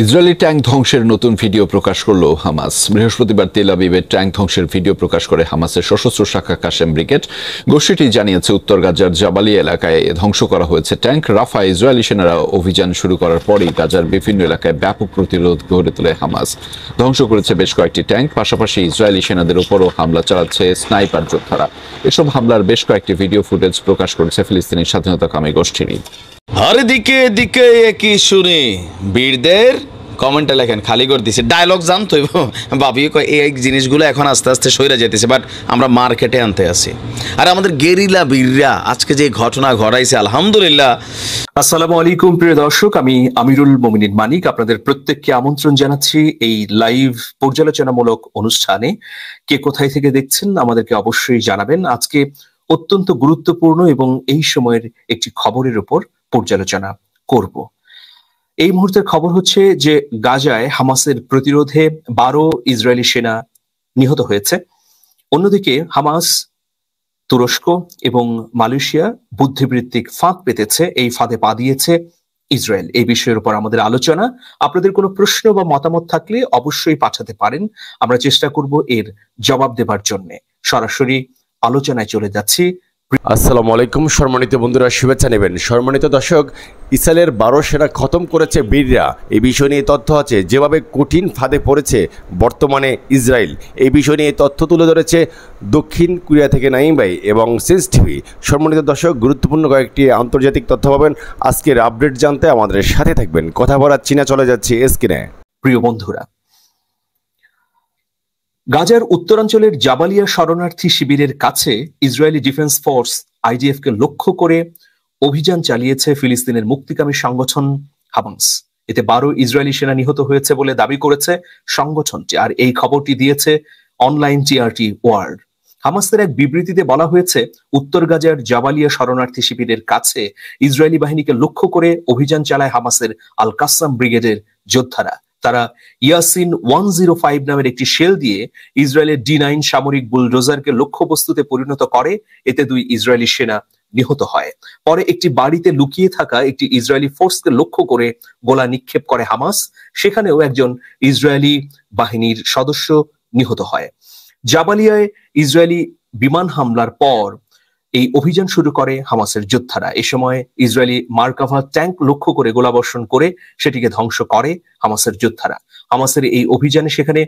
Israeli tank ধ্বংসের নতুন video প্রকাশ করল হামাস বৃহস্পতিবার তেল আবিবের ট্যাঙ্ক ধ্বংসের ভিডিও প্রকাশ করে হামাসের সশস্ত্র শাখা কাশেম ব্রিগেড গোষ্ঠীটি জানিয়েছে উত্তর গাজার জাবালি এলাকায় ধ্বংস করা হয়েছে ট্যাঙ্ক রাফা ইসরায়েলি সেনারা অভিযান শুরু করার পরই গাজার বিভিন্ন এলাকায় ব্যাপক প্রতিরোধ গড়ে তোলে হামাস ধ্বংস করেছে বেশ কয়েকটি ট্যাঙ্ক পাশাপাশি ইসরায়েলি সেনাদের উপরও হামলা চালাচ্ছে স্নাইপার যোদ্ধারা এসব হামলার বেশ কয়েকটি ভিডিও ফুটেজ প্রকাশ করেছে ফিলিস্তিনি স্বাধীনতাকামী গোষ্ঠীটি হর দিকে দিকে একই শুনে বীরদের কমেন্টে লেখেন খালি করে দিছে ডায়লগ জান তো ভাবি এই জিনিসগুলো এখন আস্তে আস্তে সইরা যেতেছে বাট আমরা মার্কেটে আনতে আছি আর আমাদের গেরিলা বীররা আজকে যে ঘটনা ঘটাইছে আলহামদুলিল্লাহ আসসালামু আলাইকুম প্রিয় দর্শক আমি আমিরুল মোমিনিন মানিক আপনাদের প্রত্যেককে আমন্ত্রণ জানাচ্ছি এই লাইভ পর্যালোচনামূলক অনুষ্ঠানে কে কোথায় থেকে দেখছেন আমাদেরকে অবশ্যই জানাবেন আজকে অত্যন্ত গুরুত্বপূর্ণ এবং এই সময়ের একটি খবরের উপর পর্যালোচনা করব এই মুহূর্তের খবর হচ্ছে যে গাজায় হামাসের প্রতিরোধে বারো ইসরায়েলি সেনা নিহত হয়েছে অন্যদিকে হামাস তুরস্ক এবং মালয়েশিয়া বুদ্ধিবৃত্তিক ফাঁক পেতেছে এই ফাঁদে পা দিয়েছে ইসরায়েল এই বিষয়ের উপর আমাদের আলোচনা আপনাদের কোনো প্রশ্ন বা মতামত থাকলে অবশ্যই পাঠাতে পারেন আমরা চেষ্টা করব এর জবাব দেবার জন্য সরাসরি আলোচনায় চলে যাচ্ছি আসসালামু আলাইকুম সম্মানিত বন্ধুরা শুভেচ্ছা নেবেন সম্মানিত দর্শক ইসরায়েলের বারো সেনা খতম করেছে বীররা এই বিষয় নিয়ে তথ্য আছে যেভাবে কঠিন ফাঁদে পড়েছে বর্তমানে ইসরায়েল এই বিষয় নিয়ে তথ্য তুলে ধরেছে দক্ষিণ কোরিয়া থেকে নাইম ভাই এবং সিস টিভি সম্মানিত দর্শক গুরুত্বপূর্ণ কয়েকটি আন্তর্জাতিক তথ্য পাবেন আজকের আপডেট জানতে আমাদের সাথে থাকবেন কথা বলার চীনা চলে যাচ্ছে স্ক্রিনে প্রিয় বন্ধুরা গাজার উত্তরাঞ্চলের জাবালিয়া শরণার্থী শিবিরের কাছে ইসরায়েলি ডিফেন্স ফোর্স কে লক্ষ্য করে অভিযান চালিয়েছে ফিলিস্তিনের মুক্তিকামী সংগঠন হামাস এতে বারো ইসরায়েলি সেনা নিহত হয়েছে বলে দাবি করেছে সংগঠনটি আর এই খবরটি দিয়েছে অনলাইন টিআরটি ওয়ার্ড হামাসের এক বিবৃতিতে বলা হয়েছে উত্তর গাজার জাবালিয়া শরণার্থী শিবিরের কাছে ইসরায়েলি বাহিনীকে লক্ষ্য করে অভিযান চালায় হামাসের আল কাসাম ব্রিগেডের যোদ্ধারা তারা ইয়াসিন ওয়ান জিরো ফাইভ নামের একটি শেল দিয়ে ইসরায়েলের ডি নাইন সামরিক বুলডোজারকে লক্ষ্যবস্তুতে পরিণত করে এতে দুই ইসরায়েলি সেনা নিহত হয় পরে একটি বাড়িতে লুকিয়ে থাকা একটি ইসরায়েলি ফোর্সকে লক্ষ্য করে গোলা নিক্ষেপ করে হামাস সেখানেও একজন ইসরায়েলি বাহিনীর সদস্য নিহত হয় জাবালিয়ায় ইসরায়েলি বিমান হামলার পর এই অভিযান শুরু করে হামাসের যোদ্ধারা এ সময় ইসরায়েলি মার্কাভা ট্যাঙ্ক লক্ষ্য করে গোলাবর্ষণ করে সেটিকে ধ্বংস করে হামাসের যোদ্ধারা হামাসের এই অভিযানে সেখানে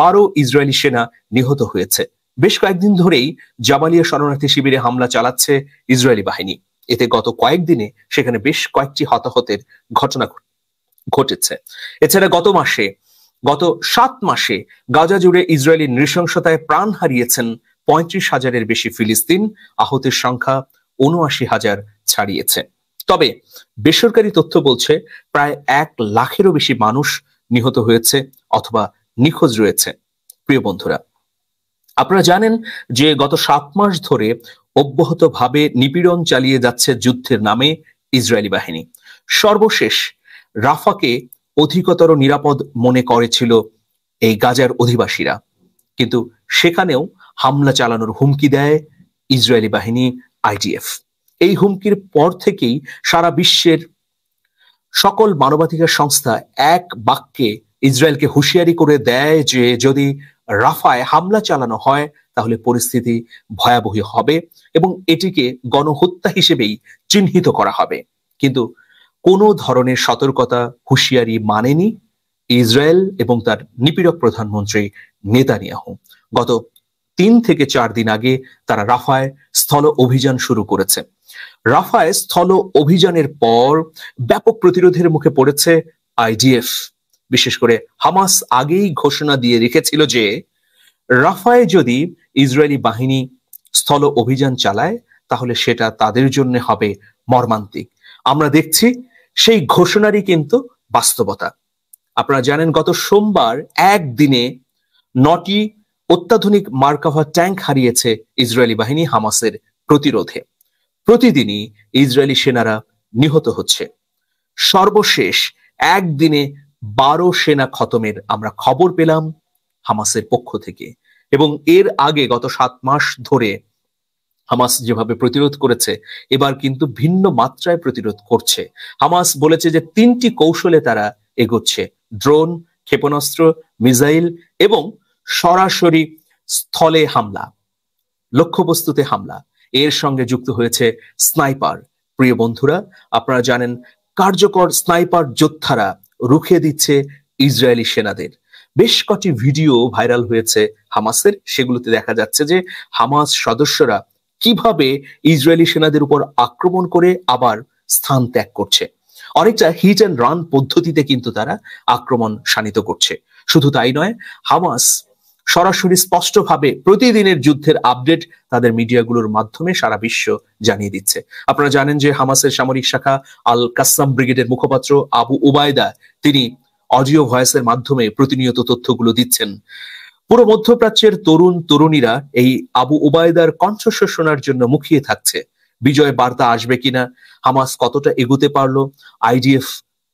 বারো ইসরায়েলি সেনা নিহত হয়েছে বেশ কয়েকদিন ধরেই জাবালিয়া শরণার্থী শিবিরে হামলা চালাচ্ছে ইসরায়েলি বাহিনী এতে গত কয়েকদিনে সেখানে বেশ কয়েকটি হতাহতের ঘটনা ঘটেছে এছাড়া গত মাসে গত সাত মাসে গাজা জুড়ে ইসরায়েলি নৃশংসতায় প্রাণ হারিয়েছেন পঁয়ত্রিশ হাজারের বেশি ফিলিস্তিন আহতের সংখ্যা উনআশি হাজার ছাড়িয়েছে তবে বেসরকারি তথ্য বলছে প্রায় এক লাখেরও বেশি মানুষ নিহত হয়েছে অথবা নিখোঁজ রয়েছে প্রিয় বন্ধুরা আপনারা জানেন যে গত সাত মাস ধরে অব্যাহতভাবে নিপীড়ন চালিয়ে যাচ্ছে যুদ্ধের নামে ইসরায়েলি বাহিনী সর্বশেষ রাফাকে অধিকতর নিরাপদ মনে করেছিল এই গাজার অধিবাসীরা কিন্তু সেখানেও হামলা চালানোর হুমকি দেয় ইসরায়েলি বাহিনী আইডিএফ এই হুমকির পর থেকেই সারা বিশ্বের সকল মানবাধিকার সংস্থা এক বাক্যে ইসরায়েলকে হুঁশিয়ারি করে দেয় যে যদি রাফায় হামলা চালানো হয় তাহলে পরিস্থিতি ভয়াবহ হবে এবং এটিকে গণহত্যা হিসেবেই চিহ্নিত করা হবে কিন্তু কোনো ধরনের সতর্কতা হুঁশিয়ারি মানেনি ইসরায়েল এবং তার নিপীড়ক প্রধানমন্ত্রী নেতানিয়াহু গত তিন থেকে চার দিন আগে তারা রাফায় স্থল অভিযান শুরু করেছে রাফায় স্থল অভিযানের পর ব্যাপক প্রতিরোধের মুখে পড়েছে আইডিএফ বিশেষ করে হামাস আগেই ঘোষণা দিয়ে রেখেছিল যে রাফায় যদি ইসরায়েলি বাহিনী স্থল অভিযান চালায় তাহলে সেটা তাদের জন্য হবে মর্মান্তিক আমরা দেখছি সেই ঘোষণারই কিন্তু বাস্তবতা আপনারা জানেন গত সোমবার একদিনে নটি অত্যাধুনিক মার্কাভা ট্যাঙ্ক হারিয়েছে ইসরায়েলি বাহিনী হামাসের প্রতিরোধে প্রতিদিনই ইসরায়েলি সেনারা নিহত হচ্ছে সর্বশেষ একদিনে বারো সেনা খতমের আমরা খবর পেলাম হামাসের পক্ষ থেকে এবং এর আগে গত সাত মাস ধরে হামাস যেভাবে প্রতিরোধ করেছে এবার কিন্তু ভিন্ন মাত্রায় প্রতিরোধ করছে হামাস বলেছে যে তিনটি কৌশলে তারা এগোচ্ছে ড্রোন ক্ষেপণাস্ত্র মিসাইল এবং সরাসরি স্থলে হামলা লক্ষ্যবস্তুতে হামলা এর সঙ্গে যুক্ত হয়েছে স্নাইপার প্রিয় বন্ধুরা আপনারা জানেন কার্যকর স্নাইপার যোদ্ধারা রুখে দিচ্ছে ইসরায়েলি সেনাদের বেশ কটি ভিডিও ভাইরাল হয়েছে হামাসের সেগুলোতে দেখা যাচ্ছে যে হামাস সদস্যরা কিভাবে ইসরায়েলি সেনাদের উপর আক্রমণ করে আবার স্থান ত্যাগ করছে অনেকটা হিট অ্যান্ড রান পদ্ধতিতে কিন্তু তারা আক্রমণ শানিত করছে শুধু তাই নয় হামাস সরাসরি স্পষ্টভাবে প্রতিদিনের যুদ্ধের আপডেট তাদের মিডিয়াগুলোর মাধ্যমে সারা বিশ্ব জানিয়ে দিচ্ছে আপনারা জানেন যে হামাসের সামরিক শাখা আল কাসাম ব্রিগেডের মুখপাত্র আবু উবায়দা তিনি অডিও ভয়েসের মাধ্যমে প্রতিনিয়ত তথ্যগুলো দিচ্ছেন পুরো মধ্যপ্রাচ্যের তরুণ তরুণীরা এই আবু উবায়দার কণ্ঠস্বর শোনার জন্য মুখিয়ে থাকছে বিজয় বার্তা আসবে কিনা হামাস কতটা এগুতে পারলো আইডিএফ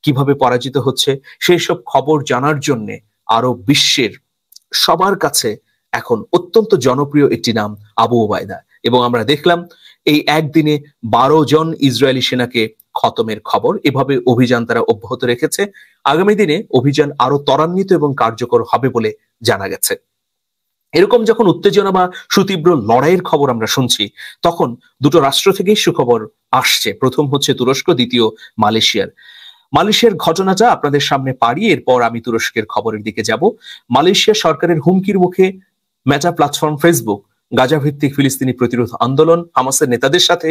কিভাবে পরাজিত হচ্ছে সেই সব খবর জানার জন্য আরো বিশ্বের সবার কাছে এখন অত্যন্ত জনপ্রিয় একটি নাম আবু ওবায়দা এবং আমরা দেখলাম এই একদিনে বারো জন ইসরায়েলি সেনাকে খতমের খবর এভাবে অভিযান তারা অব্যাহত রেখেছে আগামী দিনে অভিযান আরো ত্বরান্বিত এবং কার্যকর হবে বলে জানা গেছে এরকম যখন উত্তেজনা বা সুতীব্র লড়াইয়ের খবর আমরা শুনছি তখন দুটো রাষ্ট্র থেকেই সুখবর আসছে প্রথম হচ্ছে তুরস্ক দ্বিতীয় মালয়েশিয়ার মালয়েশিয়ার ঘটনাটা আপনাদের সামনে পারি এরপর আমি তুরস্কের খবরের দিকে যাব মালয়েশিয়া সরকারের হুমকির মুখে মেটা প্ল্যাটফর্ম ফেসবুক গাজা ভিত্তিক ফিলিস্তিনি প্রতিরোধ আন্দোলন হামাসের নেতাদের সাথে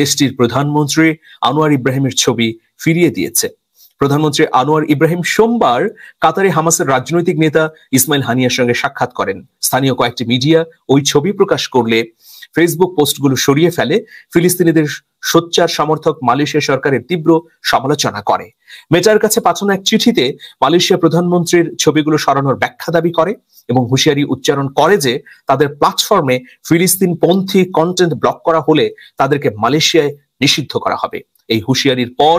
দেশটির প্রধানমন্ত্রী আনোয়ার ইব্রাহিমের ছবি ফিরিয়ে দিয়েছে প্রধানমন্ত্রী আনোয়ার ইব্রাহিম সোমবার কাতারে হামাসের রাজনৈতিক নেতা ইসমাইল হানিয়ার সঙ্গে সাক্ষাৎ করেন স্থানীয় কয়েকটি মিডিয়া ওই ছবি প্রকাশ করলে ফেসবুক পোস্টগুলো সরিয়ে ফেলে ফিলিস্তিনিদের সোচ্চার সমর্থক মালয়েশিয়া সরকারের তীব্র সমালোচনা করে মেচার কাছে পাঠানো এক চিঠিতে মালয়েশিয়া প্রধানমন্ত্রীর ছবিগুলো সরানোর ব্যাখ্যা দাবি করে এবং হুঁশিয়ারি উচ্চারণ করে যে তাদের প্ল্যাটফর্মে ফিলিস্তিন পন্থী কন্টেন্ট ব্লক করা হলে তাদেরকে মালয়েশিয়ায় নিষিদ্ধ করা হবে এই হুঁশিয়ারির পর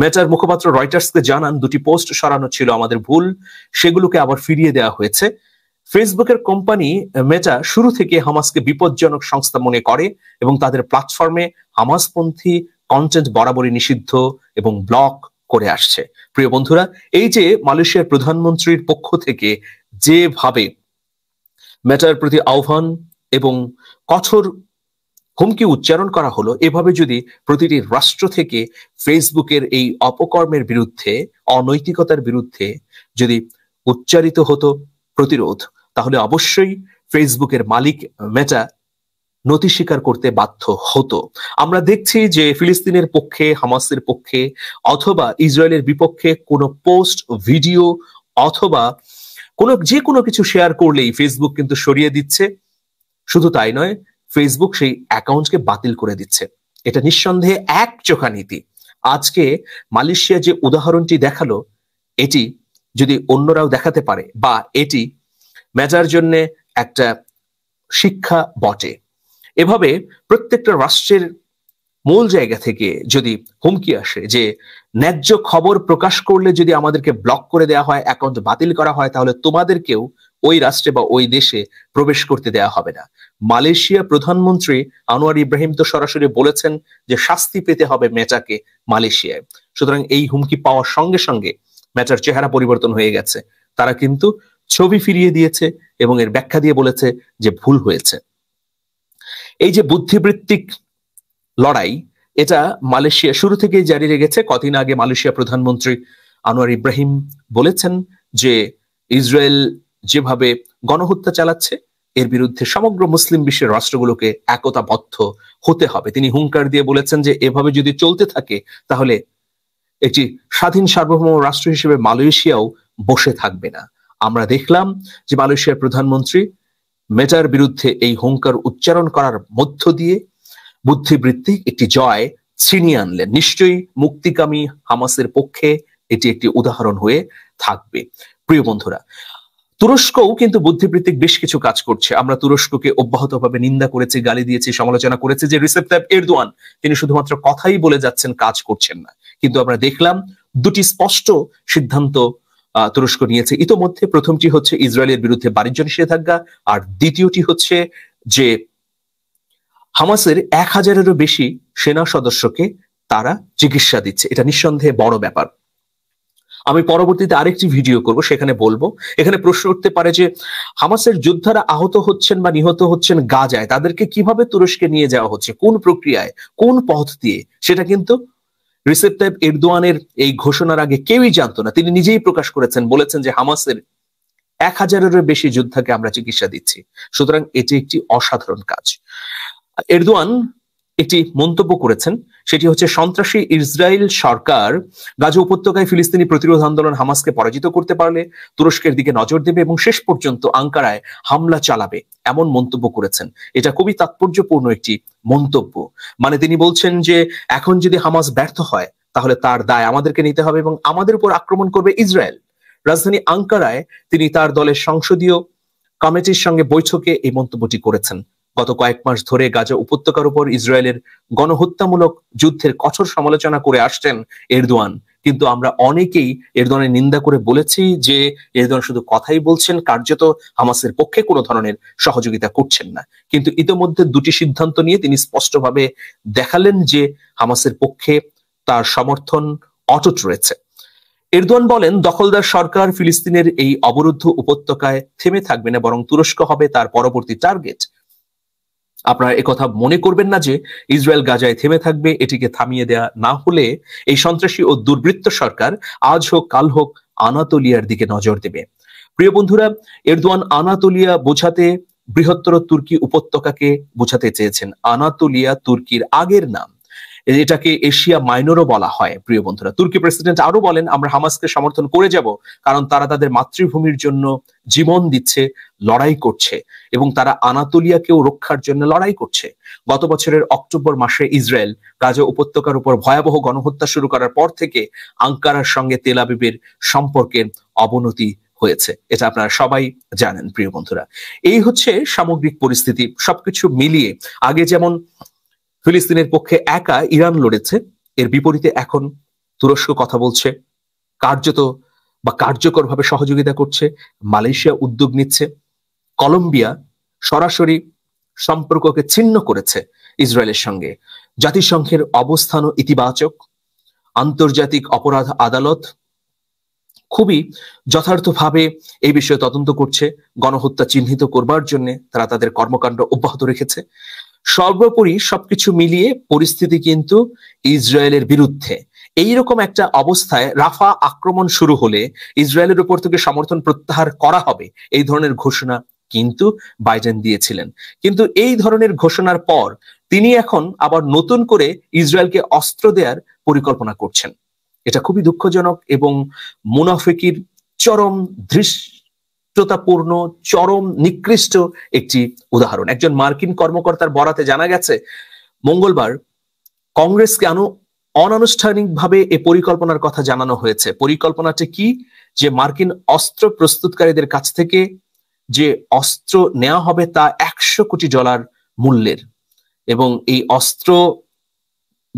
মেচার মুখপাত্র রয়টার্সকে জানান দুটি পোস্ট সরানো ছিল আমাদের ভুল সেগুলোকে আবার ফিরিয়ে দেওয়া হয়েছে ফেসবুকের কোম্পানি মেটা শুরু থেকে হামাসকে বিপজ্জনক সংস্থা মনে করে এবং তাদের প্ল্যাটফর্মে হামাসপন্থী কন্টেন্ট বরাবরই নিষিদ্ধ এবং ব্লক করে আসছে প্রিয় বন্ধুরা এই যে মালয়েশিয়ার প্রধানমন্ত্রীর পক্ষ থেকে যেভাবে মেটার প্রতি আহ্বান এবং কঠোর হুমকি উচ্চারণ করা হলো এভাবে যদি প্রতিটি রাষ্ট্র থেকে ফেসবুকের এই অপকর্মের বিরুদ্ধে অনৈতিকতার বিরুদ্ধে যদি উচ্চারিত হতো প্রতিরোধ তাহলে অবশ্যই ফেসবুকের মালিক মেটা নতি স্বীকার করতে বাধ্য হতো আমরা দেখছি যে ফিলিস্তিনের পক্ষে হামাসের পক্ষে অথবা ইসরায়েলের বিপক্ষে কোনো পোস্ট ভিডিও অথবা কোনো যে কোনো কিছু শেয়ার করলেই ফেসবুক কিন্তু সরিয়ে দিচ্ছে শুধু তাই নয় ফেসবুক সেই অ্যাকাউন্টকে বাতিল করে দিচ্ছে এটা নিঃসন্দেহে এক চোখা নীতি আজকে মালয়েশিয়া যে উদাহরণটি দেখালো এটি যদি অন্যরাও দেখাতে পারে বা এটি মেজার জন্য একটা শিক্ষা বটে এভাবে প্রত্যেকটা রাষ্ট্রের মূল জায়গা থেকে যদি হুমকি আসে যে ন্যায্য খবর প্রকাশ করলে যদি আমাদেরকে ব্লক করে দেওয়া হয় অ্যাকাউন্ট বাতিল করা হয় তাহলে তোমাদেরকেও ওই রাষ্ট্রে বা ওই দেশে প্রবেশ করতে দেওয়া হবে না মালয়েশিয়া প্রধানমন্ত্রী আনোয়ার ইব্রাহিম তো সরাসরি বলেছেন যে শাস্তি পেতে হবে মেটাকে মালয়েশিয়ায় সুতরাং এই হুমকি পাওয়ার সঙ্গে সঙ্গে মেটার চেহারা পরিবর্তন হয়ে গেছে তারা কিন্তু ছবি ফিরিয়ে দিয়েছে এবং এর ব্যাখ্যা দিয়ে বলেছে যে ভুল হয়েছে এই যে বুদ্ধিবৃত্তিক লড়াই এটা মালয়েশিয়া শুরু থেকেই জারি রেখেছে কদিন আগে মালয়েশিয়া প্রধানমন্ত্রী আনোয়ার ইব্রাহিম বলেছেন যে ইসরায়েল যেভাবে গণহত্যা চালাচ্ছে এর বিরুদ্ধে সমগ্র মুসলিম বিশ্বের রাষ্ট্রগুলোকে একতাবদ্ধ হতে হবে তিনি হুঙ্কার দিয়ে বলেছেন যে এভাবে যদি চলতে থাকে তাহলে একটি স্বাধীন সার্বভৌম রাষ্ট্র হিসেবে মালয়েশিয়াও বসে থাকবে না আমরা দেখলাম যে মালয়েশিয়ার প্রধানমন্ত্রী মেটার বিরুদ্ধে এই হুঙ্কার উচ্চারণ করার মধ্য দিয়ে বুদ্ধিবৃত্তিক একটি জয় ছিনিয়ে আনলেন নিশ্চয়ই মুক্তিকামী হামাসের পক্ষে এটি একটি উদাহরণ হয়ে থাকবে প্রিয় বন্ধুরা তুরস্কও কিন্তু বুদ্ধিবৃত্তিক বেশ কিছু কাজ করছে আমরা তুরস্ককে অব্যাহতভাবে নিন্দা করেছি গালি দিয়েছি সমালোচনা করেছি যে রিসেপ এরদোয়ান তিনি শুধুমাত্র কথাই বলে যাচ্ছেন কাজ করছেন না কিন্তু আমরা দেখলাম দুটি স্পষ্ট সিদ্ধান্ত তুরস্ক নিয়েছে ইতোমধ্যে প্রথমটি হচ্ছে ইসরায়েলের বিরুদ্ধে বাণিজ্য নিষেধাজ্ঞা আর দ্বিতীয়টি হচ্ছে যে হামাসের এক হাজারেরও বেশি সেনা সদস্যকে তারা চিকিৎসা দিচ্ছে এটা নিঃসন্দেহে বড় ব্যাপার আমি পরবর্তীতে আরেকটি ভিডিও করব সেখানে বলবো এখানে প্রশ্ন উঠতে পারে যে হামাসের যোদ্ধারা আহত হচ্ছেন বা নিহত হচ্ছেন গাজায় তাদেরকে কিভাবে তুরস্কে নিয়ে যাওয়া হচ্ছে কোন প্রক্রিয়ায় কোন পথ দিয়ে সেটা কিন্তু রিসেপ এরদোয়ানের এই ঘোষণার আগে কেউই জানতো না তিনি নিজেই প্রকাশ করেছেন বলেছেন যে হামাসের এক হাজারেরও বেশি যোদ্ধাকে আমরা চিকিৎসা দিচ্ছি সুতরাং এটি একটি অসাধারণ কাজ এরদোয়ান একটি মন্তব্য করেছেন সেটি হচ্ছে সন্ত্রাসী ইসরায়েল সরকার গাজা উপত্যকায় ফিলিস্তিনি প্রতিরোধ আন্দোলন হামাসকে পরাজিত করতে পারলে তুরস্কের দিকে নজর দেবে এবং শেষ পর্যন্ত আঙ্কারায় হামলা চালাবে এমন মন্তব্য করেছেন এটা খুবই তাৎপর্যপূর্ণ একটি মন্তব্য মানে তিনি বলছেন যে এখন যদি হামাস ব্যর্থ হয় তাহলে তার দায় আমাদেরকে নিতে হবে এবং আমাদের উপর আক্রমণ করবে ইসরায়েল রাজধানী আঙ্কারায় তিনি তার দলের সংসদীয় কমিটির সঙ্গে বৈঠকে এই মন্তব্যটি করেছেন গত কয়েক মাস ধরে গাজা উপত্যকার উপর ইসরায়েলের গণহত্যামূলক যুদ্ধের কঠোর সমালোচনা করে আসছেন এরদোয়ান কিন্তু আমরা অনেকেই এরদোয়ানের নিন্দা করে বলেছি যে এরদোয়ান শুধু কথাই বলছেন কার্যত হামাসের পক্ষে কোনো ধরনের সহযোগিতা করছেন না কিন্তু ইতোমধ্যে দুটি সিদ্ধান্ত নিয়ে তিনি স্পষ্টভাবে দেখালেন যে হামাসের পক্ষে তার সমর্থন অটুট রয়েছে এরদোয়ান বলেন দখলদার সরকার ফিলিস্তিনের এই অবরুদ্ধ উপত্যকায় থেমে থাকবে না বরং তুরস্ক হবে তার পরবর্তী টার্গেট আপনারা একথা মনে করবেন না যে ইসরায়েল গাজায় থেমে থাকবে এটিকে থামিয়ে দেয়া না হলে এই সন্ত্রাসী ও দুর্বৃত্ত সরকার আজ হোক কাল হোক আনাতোলিয়ার দিকে নজর দেবে প্রিয় বন্ধুরা এরদোয়ান আনাতোলিয়া বোঝাতে বৃহত্তর তুর্কি উপত্যকাকে বোঝাতে চেয়েছেন আনাতোলিয়া তুর্কির আগের নাম এটাকে এশিয়া মাইনরও বলা হয় প্রিয় বন্ধুরা তুর্কি প্রেসিডেন্ট আরো বলেন আমরা হামাসকে সমর্থন করে যাব কারণ তারা তাদের মাতৃভূমির জন্য জীবন দিচ্ছে লড়াই করছে এবং তারা আনাতোলিয়াকেও রক্ষার জন্য লড়াই করছে গত বছরের অক্টোবর মাসে ইসরায়েল গাজা উপত্যকার উপর ভয়াবহ গণহত্যা শুরু করার পর থেকে আঙ্কারার সঙ্গে তেলাবিবের সম্পর্কের অবনতি হয়েছে এটা আপনারা সবাই জানেন প্রিয় বন্ধুরা এই হচ্ছে সামগ্রিক পরিস্থিতি সবকিছু মিলিয়ে আগে যেমন ফিলিস্তিনের পক্ষে একা ইরান লড়েছে এর বিপরীতে এখন তুরস্ক কথা বলছে কার্যত বা কার্যকরভাবে সহযোগিতা করছে মালয়েশিয়া উদ্যোগ নিচ্ছে কলম্বিয়া সরাসরি সম্পর্ককে ছিন্ন করেছে ইসরায়েলের সঙ্গে জাতিসংঘের অবস্থানও ইতিবাচক আন্তর্জাতিক অপরাধ আদালত খুবই যথার্থভাবে এই বিষয়ে তদন্ত করছে গণহত্যা চিহ্নিত করবার জন্য তারা তাদের কর্মকাণ্ড অব্যাহত রেখেছে সর্বোপরি সবকিছু মিলিয়ে পরিস্থিতি কিন্তু ইসরায়েলের বিরুদ্ধে এইরকম একটা অবস্থায় রাফা আক্রমণ শুরু হলে ইসরায়েলের উপর থেকে সমর্থন প্রত্যাহার করা হবে এই ধরনের ঘোষণা কিন্তু বাইডেন দিয়েছিলেন কিন্তু এই ধরনের ঘোষণার পর তিনি এখন আবার নতুন করে ইসরায়েলকে অস্ত্র দেওয়ার পরিকল্পনা করছেন এটা খুবই দুঃখজনক এবং মুনাফিকির চরম দৃশ্য ধৃষ্টতাপূর্ণ চরম নিকৃষ্ট একটি উদাহরণ একজন মার্কিন কর্মকর্তার বরাতে জানা গেছে মঙ্গলবার কংগ্রেস কেন অনানুষ্ঠানিকভাবে এ পরিকল্পনার কথা জানানো হয়েছে পরিকল্পনাটি কি যে মার্কিন অস্ত্র প্রস্তুতকারীদের কাছ থেকে যে অস্ত্র নেওয়া হবে তা একশো কোটি ডলার মূল্যের এবং এই অস্ত্র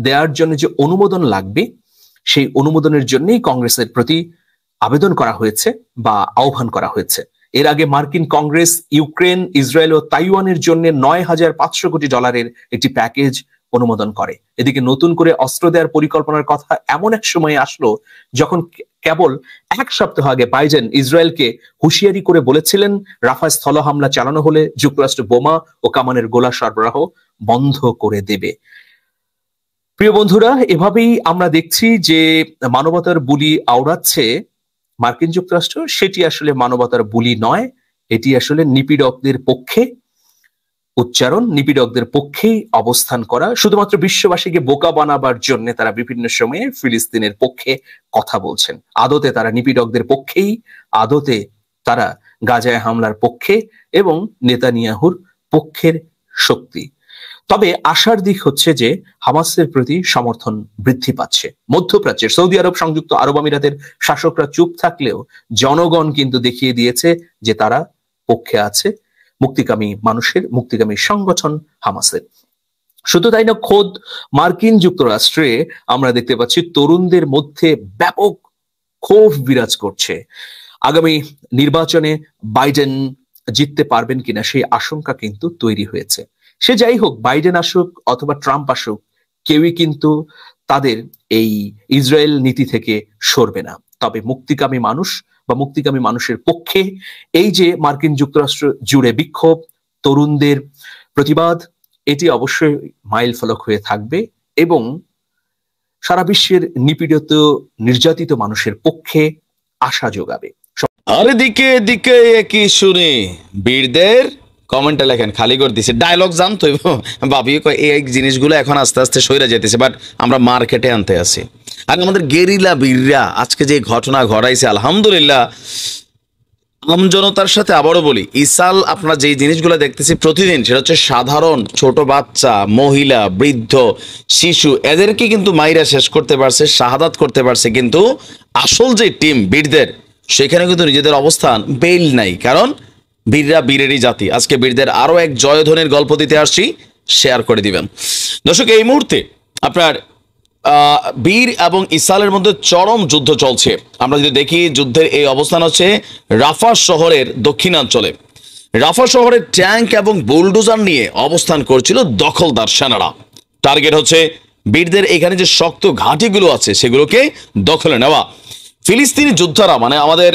দেওয়ার জন্য যে অনুমোদন লাগবে সেই অনুমোদনের জন্যই কংগ্রেসের প্রতি আবেদন করা হয়েছে বা আহ্বান করা হয়েছে এর আগে মার্কিন কংগ্রেস ইউক্রেন ইসরায়েল ও তাইওয়ানের জন্য নয় হাজার পাঁচশো কোটি ডলারের একটি প্যাকেজ অনুমোদন করে এদিকে নতুন করে অস্ত্র দেওয়ার পরিকল্পনার কথা এমন এক সময়ে আসলো যখন কেবল এক সপ্তাহ আগে বাইডেন ইসরায়েলকে হুঁশিয়ারি করে বলেছিলেন রাফা স্থল হামলা চালানো হলে যুক্তরাষ্ট্র বোমা ও কামানের গোলা সরবরাহ বন্ধ করে দেবে প্রিয় বন্ধুরা এভাবেই আমরা দেখছি যে মানবতার বুলি আওড়াচ্ছে মার্কিন যুক্তরাষ্ট্র সেটি আসলে মানবতার বুলি নয় এটি আসলে নিপীড়কদের পক্ষে উচ্চারণ নিপীড়কদের পক্ষেই অবস্থান করা শুধুমাত্র বিশ্ববাসীকে বোকা বানাবার জন্য তারা বিভিন্ন সময়ে ফিলিস্তিনের পক্ষে কথা বলছেন আদতে তারা নিপীড়কদের পক্ষেই আদতে তারা গাজায় হামলার পক্ষে এবং নেতানিয়াহুর পক্ষের শক্তি তবে আশার দিক হচ্ছে যে হামাসের প্রতি সমর্থন বৃদ্ধি পাচ্ছে মধ্যপ্রাচ্যের সৌদি আরব সংযুক্ত আরব আমিরাতের শাসকরা চুপ থাকলেও জনগণ কিন্তু দেখিয়ে দিয়েছে যে তারা পক্ষে আছে মুক্তিকামী মানুষের মুক্তিকামী সংগঠন হামাসের শুধু তাই না খোদ মার্কিন যুক্তরাষ্ট্রে আমরা দেখতে পাচ্ছি তরুণদের মধ্যে ব্যাপক ক্ষোভ বিরাজ করছে আগামী নির্বাচনে বাইডেন জিততে পারবেন কিনা সেই আশঙ্কা কিন্তু তৈরি হয়েছে সে যাই হোক বাইডেন আসুক অথবা ট্রাম্প আসুক কেউই কিন্তু তাদের এই ইসরায়েল নীতি থেকে সরবে না তবে মুক্তিকামী মানুষ বা মুক্তিকামী মানুষের পক্ষে এই যে মার্কিন যুক্তরাষ্ট্র জুড়ে বিক্ষোভ তরুণদের প্রতিবাদ এটি অবশ্যই মাইল ফলক হয়ে থাকবে এবং সারা বিশ্বের নিপীড়িত নির্যাতিত মানুষের পক্ষে আশা যোগাবে আর দিকে দিকে একই শুনে বীরদের কমেন্টে লেখেন খালি করে দিছে ডায়লগ জানতো ভাবি এই জিনিসগুলো এখন আস্তে আস্তে সইরা যেতেছে বাট আমরা মার্কেটে আনতে আছি আর আমাদের গেরিলা বীররা আজকে যে ঘটনা ঘটাইছে আলহামদুলিল্লাহ জনতার সাথে আবারও বলি ইসাল আপনারা যেই জিনিসগুলো দেখতেছি প্রতিদিন সেটা হচ্ছে সাধারণ ছোট বাচ্চা মহিলা বৃদ্ধ শিশু এদেরকে কিন্তু মাইরা শেষ করতে পারছে শাহাদাত করতে পারছে কিন্তু আসল যে টিম বীরদের সেখানে কিন্তু নিজেদের অবস্থান বেল নাই কারণ বীররা বীরেরই জাতি আজকে বীরদের আরও এক জয়ধনের গল্প দিতে আসছি শেয়ার করে দিবেন দর্শক এই মুহূর্তে আপনার বীর এবং ইসালের মধ্যে চরম যুদ্ধ চলছে আমরা যদি দেখি যুদ্ধের এই অবস্থান হচ্ছে রাফা শহরের দক্ষিণাঞ্চলে রাফা শহরের ট্যাঙ্ক এবং বুলডোজার নিয়ে অবস্থান করছিল দখলদার সেনারা টার্গেট হচ্ছে বীরদের এখানে যে শক্ত ঘাঁটিগুলো আছে সেগুলোকে দখলে নেওয়া ফিলিস্তিনি যোদ্ধারা মানে আমাদের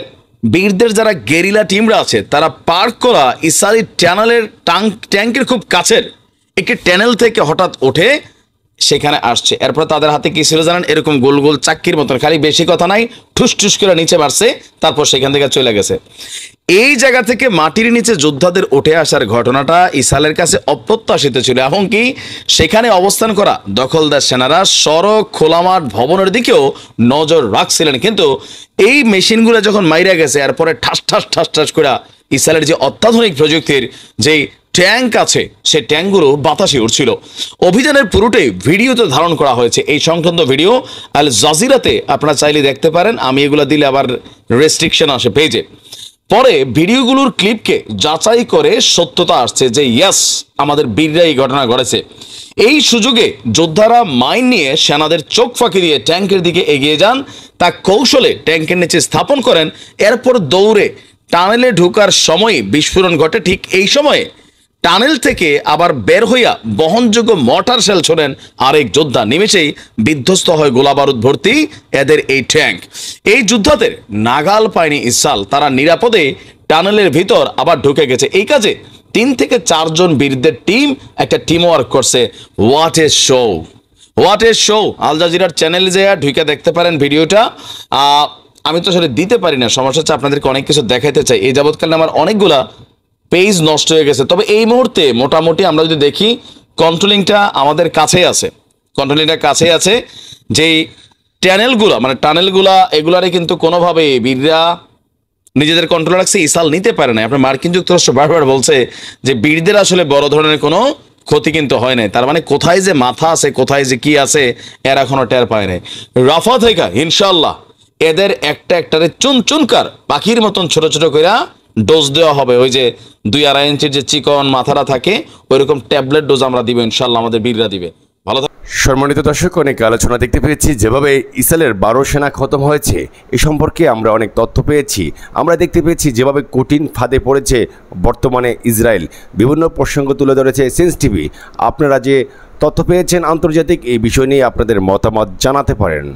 বীরদের যারা গেরিলা টিমরা আছে তারা পার্ক করা ইসারি ট্যানেলের ট্যাঙ্ক ট্যাঙ্কের খুব কাছের একটি ট্যানেল থেকে হঠাৎ ওঠে সেখানে আসছে এরপর তাদের হাতে কি ছিল জানেন এরকম গোল গোল চাক্কির মতন খালি বেশি কথা নাই ঠুস ঠুস করে নিচে বাড়ছে তারপর সেখান থেকে চলে গেছে এই জায়গা থেকে মাটির নিচে যোদ্ধাদের উঠে আসার ঘটনাটা ইসালের কাছে অপ্রত্যাশিত ছিল এবং কি সেখানে অবস্থান করা দখলদার সেনারা সড়ক খোলামাঠ ভবনের দিকেও নজর রাখছিলেন কিন্তু এই মেশিনগুলো যখন মাইরা গেছে এরপরে ঠাস ঠাস ঠাস ঠাস করে ইসালের যে অত্যাধুনিক প্রযুক্তির যেই ট্যাঙ্ক আছে সে ট্যাঙ্কগুলো বাতাসে উঠছিল অভিযানের পুরোটাই ভিডিওতে ধারণ করা হয়েছে এই সংক্রান্ত ভিডিও আল জাজিরাতে আপনারা চাইলে দেখতে পারেন আমি এগুলো দিলে আবার রেস্ট্রিকশন আসে পেজে পরে ভিডিওগুলোর ক্লিপকে যাচাই করে সত্যতা আসছে যে ইয়াস আমাদের বীররা এই ঘটনা ঘটেছে এই সুযোগে যোদ্ধারা মাইন নিয়ে সেনাদের চোখ ফাঁকি দিয়ে ট্যাঙ্কের দিকে এগিয়ে যান তা কৌশলে ট্যাঙ্কের নিচে স্থাপন করেন এরপর দৌড়ে টানেলে ঢোকার সময় বিস্ফোরণ ঘটে ঠিক এই সময়ে টানেল থেকে আবার বের হইয়া বহনযোগ্য মটার সেল ছোড়েন আরেক যোদ্ধা নেমেছেই বিধ্বস্ত হয় গোলাবারুদ ভর্তি এদের এই ট্যাঙ্ক এই যোদ্ধাদের নাগাল পায়নি ইসাল তারা নিরাপদে টানেলের ভিতর আবার ঢুকে গেছে এই কাজে তিন থেকে চারজন বীরদের টিম একটা টিম ওয়ার্ক করছে what a show what a show আল জাজিরার চ্যানেল যে ঢুকে দেখতে পারেন ভিডিওটা আমি তো সেটা দিতে পারি না সমস্যা হচ্ছে আপনাদেরকে অনেক কিছু দেখাতে চাই এই যাবৎকালে আমার অনেকগুলা পেজ নষ্ট হয়ে গেছে তবে এই মুহূর্তে মোটামুটি আমরা যদি দেখি কন্ট্রোলিংটা আমাদের কাছেই আছে কন্ট্রোলিংটা কাছেই আছে যেই ট্যানেলগুলা মানে টানেলগুলা এগুলারে কিন্তু কোনোভাবে বীররা নিজেদের কন্ট্রোল রাখছে ইসাল নিতে পারে না আপনার মার্কিন যুক্তরাষ্ট্র বারবার বলছে যে বীরদের আসলে বড় ধরনের কোনো ক্ষতি কিন্তু হয় নাই তার মানে কোথায় যে মাথা আছে কোথায় যে কি আছে এরা এখনো টের পায় নাই রাফা থেকে ইনশাল্লাহ এদের একটা একটারে চুন চুনকার পাখির মতন ছোট ছোট করে ডোজ দেওয়া হবে ওই যে দুই আড়াই ইঞ্চির যে চিকন মাথাটা থাকে ওইরকম ট্যাবলেট ডোজ আমরা দিব ইনশাল্লাহ আমাদের বীররা দিবে ভালো সম্মানিত দর্শক অনেক আলোচনা দেখতে পেয়েছি যেভাবে ইসরায়েলের বারো সেনা খতম হয়েছে এ সম্পর্কে আমরা অনেক তথ্য পেয়েছি আমরা দেখতে পেয়েছি যেভাবে কঠিন ফাঁদে পড়েছে বর্তমানে ইসরায়েল বিভিন্ন প্রসঙ্গ তুলে ধরেছে সেন্স টিভি আপনারা যে তথ্য পেয়েছেন আন্তর্জাতিক এই বিষয় নিয়ে আপনাদের মতামত জানাতে পারেন